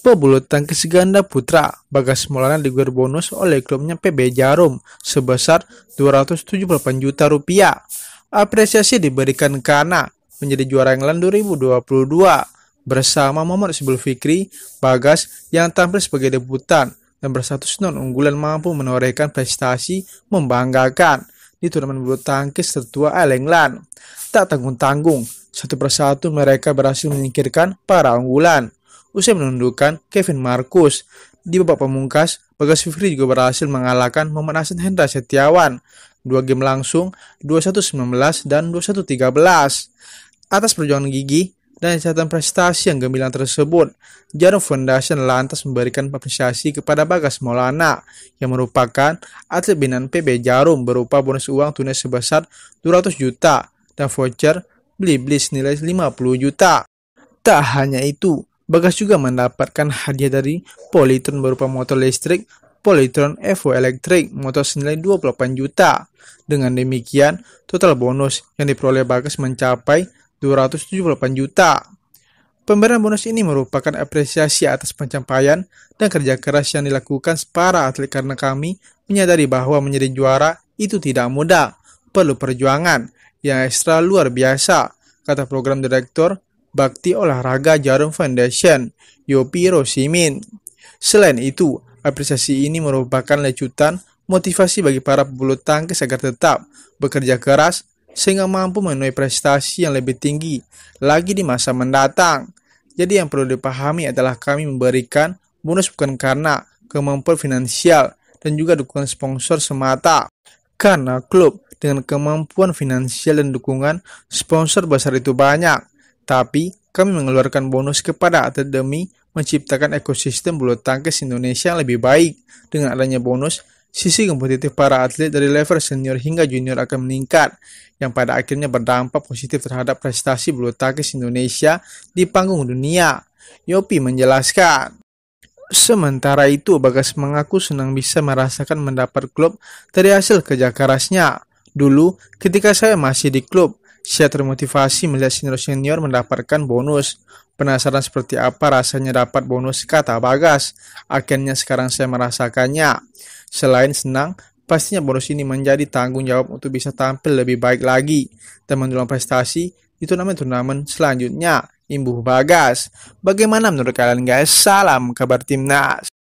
Pebulu tangkis ganda putra Bagas Maulana diguar bonus oleh klubnya PB Jarum sebesar 278 juta rupiah. Apresiasi diberikan karena menjadi juara England 2022 bersama Muhammad Sibul Fikri, Bagas yang tampil sebagai debutan dan berstatus non unggulan mampu menorehkan prestasi membanggakan di turnamen bulu tangkis tertua All England. Tak tanggung-tanggung, satu persatu mereka berhasil menyingkirkan para unggulan usai menundukkan Kevin Marcus. Di babak pemungkas, Bagas Fikri juga berhasil mengalahkan Muhammad Hendra Setiawan. Dua game langsung, 21-19 dan 21-13. Atas perjuangan gigi, dan catatan prestasi yang gemilang tersebut. Jarum Foundation lantas memberikan apresiasi kepada Bagas Maulana yang merupakan atlet binaan PB Jarum berupa bonus uang tunai sebesar 200 juta dan voucher beli-beli senilai 50 juta. Tak hanya itu, Bagas juga mendapatkan hadiah dari Polytron berupa motor listrik Polytron Evo Electric motor senilai 28 juta. Dengan demikian, total bonus yang diperoleh Bagas mencapai 278 juta. Pemberian bonus ini merupakan apresiasi atas pencapaian dan kerja keras yang dilakukan para atlet karena kami menyadari bahwa menjadi juara itu tidak mudah, perlu perjuangan yang ekstra luar biasa, kata program direktur Bakti Olahraga Jarum Foundation, Yopi Rosimin. Selain itu, apresiasi ini merupakan lecutan motivasi bagi para pebulu tangkis agar tetap bekerja keras sehingga mampu menuai prestasi yang lebih tinggi lagi di masa mendatang. Jadi yang perlu dipahami adalah kami memberikan bonus bukan karena kemampuan finansial dan juga dukungan sponsor semata. Karena klub dengan kemampuan finansial dan dukungan sponsor besar itu banyak, tapi, kami mengeluarkan bonus kepada atlet demi menciptakan ekosistem bulu tangkis Indonesia yang lebih baik. Dengan adanya bonus, sisi kompetitif para atlet dari level senior hingga junior akan meningkat, yang pada akhirnya berdampak positif terhadap prestasi bulu tangkis Indonesia di panggung dunia. Yopi menjelaskan. Sementara itu, Bagas mengaku senang bisa merasakan mendapat klub dari hasil kerja kerasnya. Dulu, ketika saya masih di klub, saya termotivasi melihat senior-senior mendapatkan bonus. Penasaran seperti apa rasanya dapat bonus, kata Bagas. Akhirnya sekarang saya merasakannya. Selain senang, pastinya bonus ini menjadi tanggung jawab untuk bisa tampil lebih baik lagi. Teman teman prestasi itu turnamen-turnamen selanjutnya. Imbuh Bagas. Bagaimana menurut kalian guys? Salam kabar timnas.